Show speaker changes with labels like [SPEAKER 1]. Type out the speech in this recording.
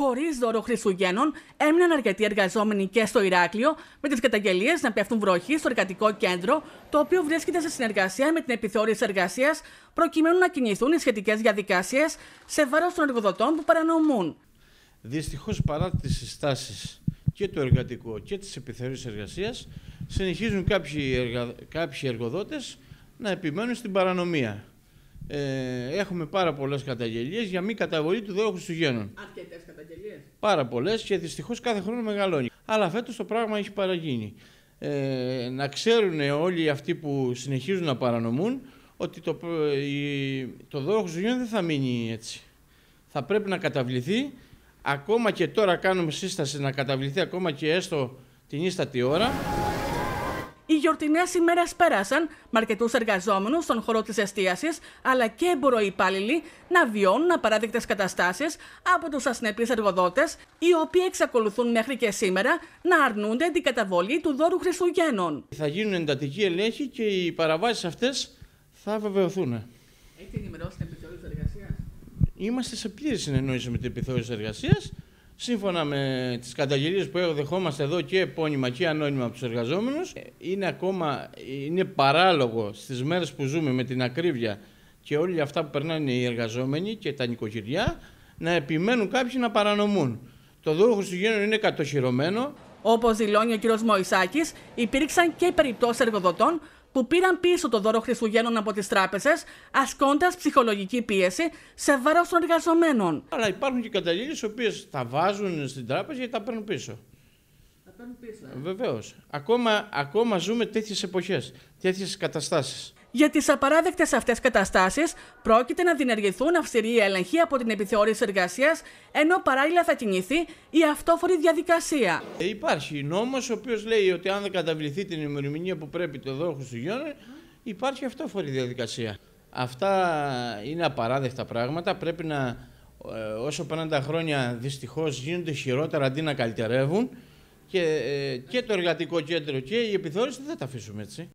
[SPEAKER 1] χωρίς δώρο Χριστουγέννων, έμειναν αρκετοί εργαζόμενοι και στο Ηράκλειο, με τις καταγγελίες να πέφτουν βροχή στο εργατικό κέντρο, το οποίο βρίσκεται σε συνεργασία με την επιθεώρηση εργασίας, προκειμένου να κινηθούν οι σχετικές διαδικασίες σε βάρος των εργοδοτών που παρανομούν.
[SPEAKER 2] Δυστυχώς, παρά τις συστάσεις και του εργατικού και της επιθεώρησης εργασίας, συνεχίζουν κάποιοι, εργα... κάποιοι εργοδότες να επιμένουν στην παρανομία. Ε, έχουμε πάρα πολλές καταγγελίες για μη καταβολή του δώρου Χριστουγέννων. Αρκετέ Πάρα πολλές και δυστυχώς κάθε χρόνο μεγαλώνει. Αλλά φέτος το πράγμα έχει παραγίνει. Ε, να ξέρουν όλοι αυτοί που συνεχίζουν να παρανομούν ότι το, το δώρο δεν θα μείνει έτσι. Θα πρέπει να καταβληθεί. Ακόμα και τώρα κάνουμε σύσταση να καταβληθεί ακόμα και έστω την ίστατη ώρα γιορτινές
[SPEAKER 1] ημέρες πέρασαν με αρκετούς εργαζόμενους στον χώρο της εστίασης αλλά και εμποροϊπάλληλοι να βιώνουν απαράδεκτες καταστάσεις από τους ασυνεπεί εργοδότες, οι οποίοι εξακολουθούν μέχρι και σήμερα να αρνούνται την καταβολή του δώρου Χριστουγέννων.
[SPEAKER 2] Θα γίνουν εντατικοί ελέγχοι και οι παραβάσεις αυτές θα βεβαιωθούν.
[SPEAKER 1] Έχετε ενημερώσει την επιθεώρηση εργασίας.
[SPEAKER 2] Είμαστε σε πλήρη συνεννόηση με την επιθεώρηση εργασίας σύμφωνα με τις καταγγελίες που δεχόμαστε εδώ και επώνυμα και ανώνυμα από τους εργαζόμενους, είναι ακόμα είναι παράλογο στις μέρες που ζούμε με την ακρίβεια και όλοι αυτά που περνάνε οι εργαζόμενοι και τα νοικοκυριά να επιμένουν κάποιοι να παρανομούν. Το του Χριστουγέννων είναι κατοχυρωμένο. Όπως δηλώνει ο κ. Μωυσάκης, υπήρξαν και περιπτώσεις
[SPEAKER 1] εργοδοτών που πήραν πίσω το δώρο Χριστουγέννων από τις τράπεζες, ασκώντας ψυχολογική πίεση
[SPEAKER 2] σε βάρος των εργαζομένων. Αλλά υπάρχουν και καταγγελίες οι οποίες τα βάζουν στην τράπεζα και τα παίρνουν πίσω.
[SPEAKER 1] Τα παίρνουν πίσω.
[SPEAKER 2] Ε. Βεβαίως. Ακόμα, ακόμα ζούμε τέτοιες εποχές, τέτοιες καταστάσεις. Για τις απαράδεκτες αυτές καταστάσεις πρόκειται να διενεργηθούν
[SPEAKER 1] αυστηροί έλεγχοι από την επιθεώρηση εργασίας, ενώ παράλληλα θα κινηθεί η αυτόφορη διαδικασία.
[SPEAKER 2] Ε, υπάρχει νόμος ο οποίος λέει ότι αν δεν καταβληθεί την ημερομηνία που πρέπει το δόχο του Γιώργου, υπάρχει αυτόφορη διαδικασία. Αυτά είναι απαράδεκτα πράγματα. Πρέπει να, ε, όσο πέραν τα χρόνια, δυστυχώς γίνονται χειρότερα αντί να καλυτερεύουν. Και, ε, και το εργατικό κέντρο και η επιθεώρηση δεν τα αφήσουμε έτσι.